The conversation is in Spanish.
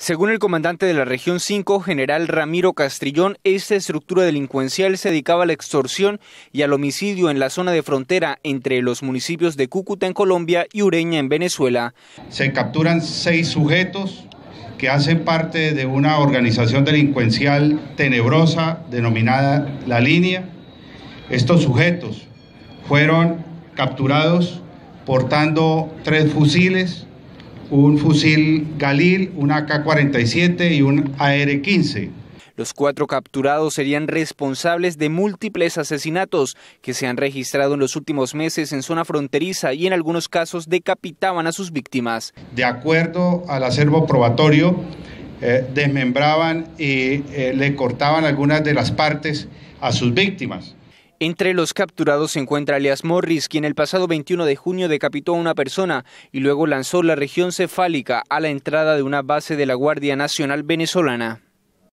Según el comandante de la región 5, general Ramiro Castrillón, esta estructura delincuencial se dedicaba a la extorsión y al homicidio en la zona de frontera entre los municipios de Cúcuta en Colombia y Ureña en Venezuela. Se capturan seis sujetos que hacen parte de una organización delincuencial tenebrosa denominada La Línea. Estos sujetos fueron capturados portando tres fusiles, un fusil Galil, un AK-47 y un AR-15. Los cuatro capturados serían responsables de múltiples asesinatos que se han registrado en los últimos meses en zona fronteriza y en algunos casos decapitaban a sus víctimas. De acuerdo al acervo probatorio, eh, desmembraban y eh, le cortaban algunas de las partes a sus víctimas. Entre los capturados se encuentra Elias Morris, quien el pasado 21 de junio decapitó a una persona y luego lanzó la región cefálica a la entrada de una base de la Guardia Nacional venezolana.